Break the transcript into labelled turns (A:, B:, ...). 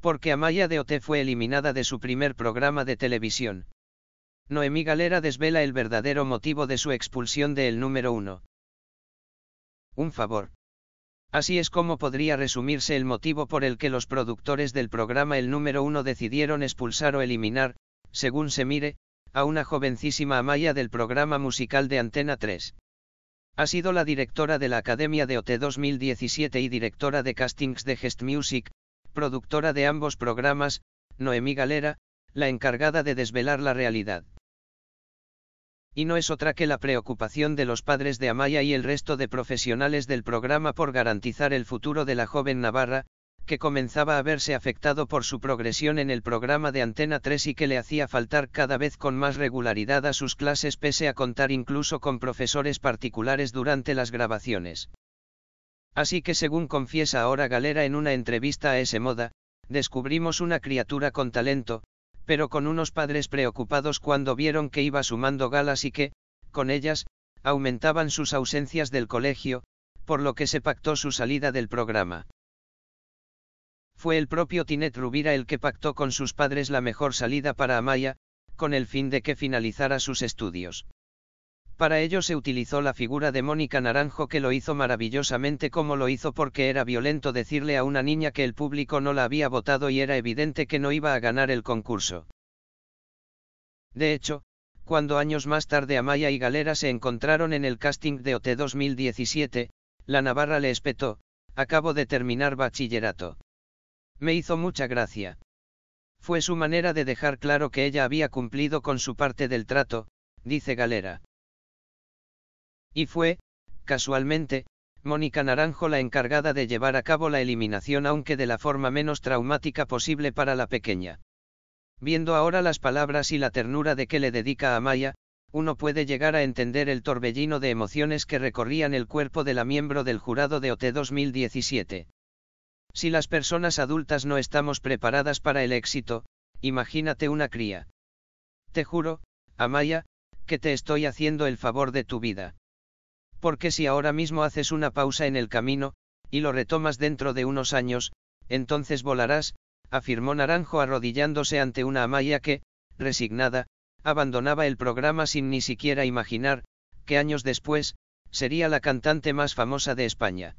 A: porque Amaya de Ote fue eliminada de su primer programa de televisión. Noemí Galera desvela el verdadero motivo de su expulsión de El número 1. Un favor. Así es como podría resumirse el motivo por el que los productores del programa El número uno decidieron expulsar o eliminar, según se mire, a una jovencísima Amaya del programa musical de Antena 3. Ha sido la directora de la Academia de OT 2017 y directora de castings de Gest Music, productora de ambos programas, Noemí Galera, la encargada de desvelar la realidad. Y no es otra que la preocupación de los padres de Amaya y el resto de profesionales del programa por garantizar el futuro de la joven Navarra, que comenzaba a verse afectado por su progresión en el programa de Antena 3 y que le hacía faltar cada vez con más regularidad a sus clases pese a contar incluso con profesores particulares durante las grabaciones. Así que según confiesa ahora Galera en una entrevista a ese moda, descubrimos una criatura con talento, pero con unos padres preocupados cuando vieron que iba sumando galas y que, con ellas, aumentaban sus ausencias del colegio, por lo que se pactó su salida del programa. Fue el propio Tinet Rubira el que pactó con sus padres la mejor salida para Amaya, con el fin de que finalizara sus estudios. Para ello se utilizó la figura de Mónica Naranjo que lo hizo maravillosamente como lo hizo porque era violento decirle a una niña que el público no la había votado y era evidente que no iba a ganar el concurso. De hecho, cuando años más tarde Amaya y Galera se encontraron en el casting de OT 2017, la Navarra le espetó, acabo de terminar bachillerato. Me hizo mucha gracia. Fue su manera de dejar claro que ella había cumplido con su parte del trato, dice Galera y fue, casualmente, Mónica Naranjo la encargada de llevar a cabo la eliminación aunque de la forma menos traumática posible para la pequeña. Viendo ahora las palabras y la ternura de que le dedica a Maya, uno puede llegar a entender el torbellino de emociones que recorrían el cuerpo de la miembro del jurado de OT 2017. Si las personas adultas no estamos preparadas para el éxito, imagínate una cría. Te juro, Amaya, que te estoy haciendo el favor de tu vida porque si ahora mismo haces una pausa en el camino, y lo retomas dentro de unos años, entonces volarás, afirmó Naranjo arrodillándose ante una Amaya que, resignada, abandonaba el programa sin ni siquiera imaginar, que años después, sería la cantante más famosa de España.